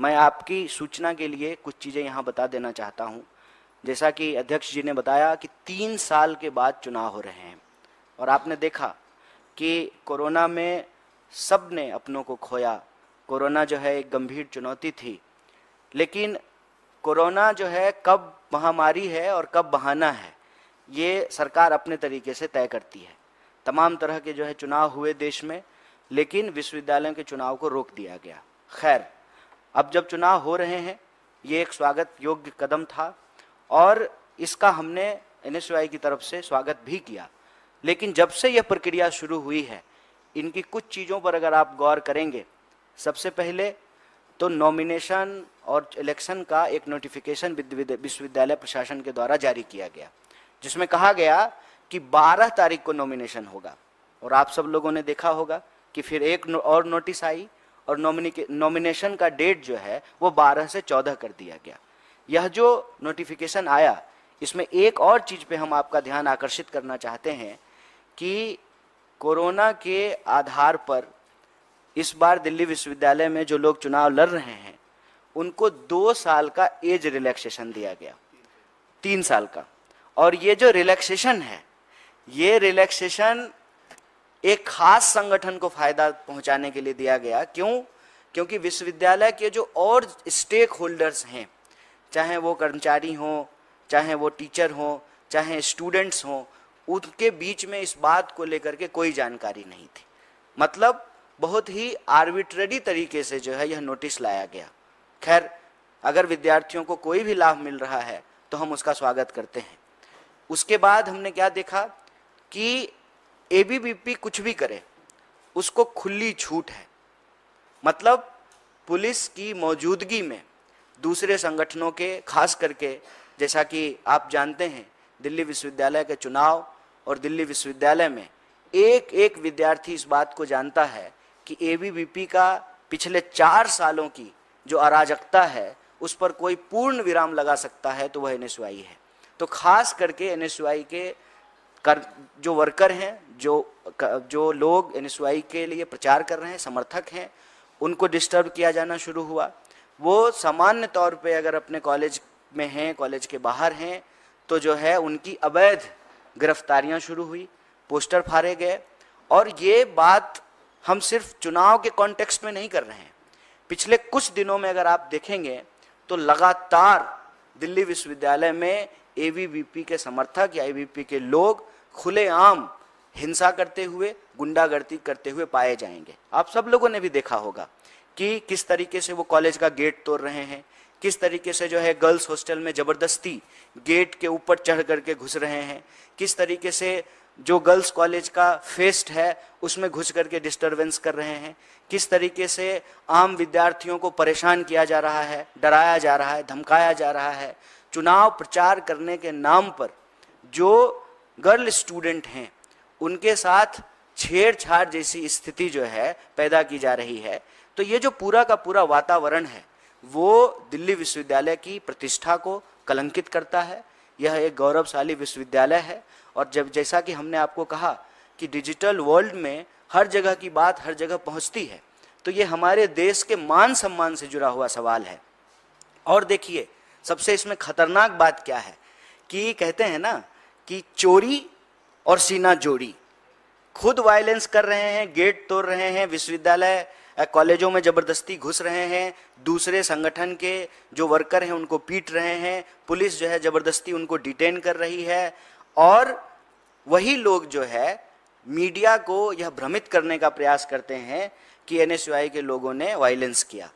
मैं आपकी सूचना के लिए कुछ चीज़ें यहाँ बता देना चाहता हूँ जैसा कि अध्यक्ष जी ने बताया कि तीन साल के बाद चुनाव हो रहे हैं और आपने देखा कि कोरोना में सब ने अपनों को खोया कोरोना जो है एक गंभीर चुनौती थी लेकिन कोरोना जो है कब महामारी है और कब बहाना है ये सरकार अपने तरीके से तय करती है तमाम तरह के जो है चुनाव हुए देश में लेकिन विश्वविद्यालयों के चुनाव को रोक दिया गया खैर अब जब चुनाव हो रहे हैं ये एक स्वागत योग्य कदम था और इसका हमने एन की तरफ से स्वागत भी किया लेकिन जब से यह प्रक्रिया शुरू हुई है इनकी कुछ चीज़ों पर अगर आप गौर करेंगे सबसे पहले तो नॉमिनेशन और इलेक्शन का एक नोटिफिकेशन विश्वविद्यालय प्रशासन के द्वारा जारी किया गया जिसमें कहा गया कि 12 तारीख को नॉमिनेशन होगा और आप सब लोगों ने देखा होगा कि फिर एक और नोटिस आई और नॉमिनेशन का डेट जो है वो 12 से 14 कर दिया गया यह जो नोटिफिकेशन आया इसमें एक और चीज़ पे हम आपका ध्यान आकर्षित करना चाहते हैं कि कोरोना के आधार पर इस बार दिल्ली विश्वविद्यालय में जो लोग चुनाव लड़ रहे हैं उनको दो साल का एज रिलैक्सेशन दिया गया तीन साल का और ये जो रिलैक्सेशन है ये रिलैक्सेशन एक खास संगठन को फायदा पहुंचाने के लिए दिया गया क्यों क्योंकि विश्वविद्यालय के जो और स्टेक होल्डर्स हैं चाहे वो कर्मचारी हों चाहे वो टीचर हों चाहे स्टूडेंट्स हों उनके बीच में इस बात को लेकर के कोई जानकारी नहीं थी मतलब बहुत ही आर्बिट्ररी तरीके से जो है यह नोटिस लाया गया खैर अगर विद्यार्थियों को कोई भी लाभ मिल रहा है तो हम उसका स्वागत करते हैं उसके बाद हमने क्या देखा कि एबीवीपी कुछ भी करे उसको खुली छूट है मतलब पुलिस की मौजूदगी में दूसरे संगठनों के खास करके जैसा कि आप जानते हैं दिल्ली विश्वविद्यालय के चुनाव और दिल्ली विश्वविद्यालय में एक एक विद्यार्थी इस बात को जानता है कि ए का पिछले चार सालों की जो अराजकता है उस पर कोई पूर्ण विराम लगा सकता है तो वह एन है तो खास करके एन के कर जो वर्कर हैं जो जो लोग एन के लिए प्रचार कर रहे हैं समर्थक हैं उनको डिस्टर्ब किया जाना शुरू हुआ वो सामान्य तौर पे अगर अपने कॉलेज में हैं कॉलेज के बाहर हैं तो जो है उनकी अवैध गिरफ्तारियां शुरू हुई पोस्टर फाड़े गए और ये बात हम सिर्फ चुनाव के कॉन्टेक्स्ट में नहीं कर रहे हैं पिछले कुछ दिनों में अगर आप देखेंगे तो लगातार दिल्ली विश्वविद्यालय में ए के समर्थक या ए के लोग खुलेआम हिंसा करते हुए गुंडागर्दी करते हुए पाए जाएंगे आप सब लोगों ने भी देखा होगा कि किस तरीके से वो कॉलेज का गेट तोड़ रहे हैं किस तरीके से जो है गर्ल्स हॉस्टल में ज़बरदस्ती गेट के ऊपर चढ़ करके घुस रहे हैं किस तरीके से जो गर्ल्स कॉलेज का फेस्ट है उसमें घुस करके डिस्टरबेंस कर रहे हैं किस तरीके से आम विद्यार्थियों को परेशान किया जा रहा है डराया जा रहा है धमकाया जा रहा है चुनाव प्रचार करने के नाम पर जो गर्ल स्टूडेंट हैं उनके साथ छेड़छाड़ जैसी स्थिति जो है पैदा की जा रही है तो ये जो पूरा का पूरा वातावरण है वो दिल्ली विश्वविद्यालय की प्रतिष्ठा को कलंकित करता है यह एक गौरवशाली विश्वविद्यालय है और जब जैसा कि हमने आपको कहा कि डिजिटल वर्ल्ड में हर जगह की बात हर जगह पहुंचती है तो ये हमारे देश के मान सम्मान से जुड़ा हुआ सवाल है और देखिए सबसे इसमें खतरनाक बात क्या है कि कहते हैं ना कि चोरी और सीना जोड़ी खुद वायलेंस कर रहे हैं गेट तोड़ रहे हैं विश्वविद्यालय कॉलेजों में ज़बरदस्ती घुस रहे हैं दूसरे संगठन के जो वर्कर हैं उनको पीट रहे हैं पुलिस जो है ज़बरदस्ती उनको डिटेन कर रही है और वही लोग जो है मीडिया को यह भ्रमित करने का प्रयास करते हैं कि एन के लोगों ने वायलेंस किया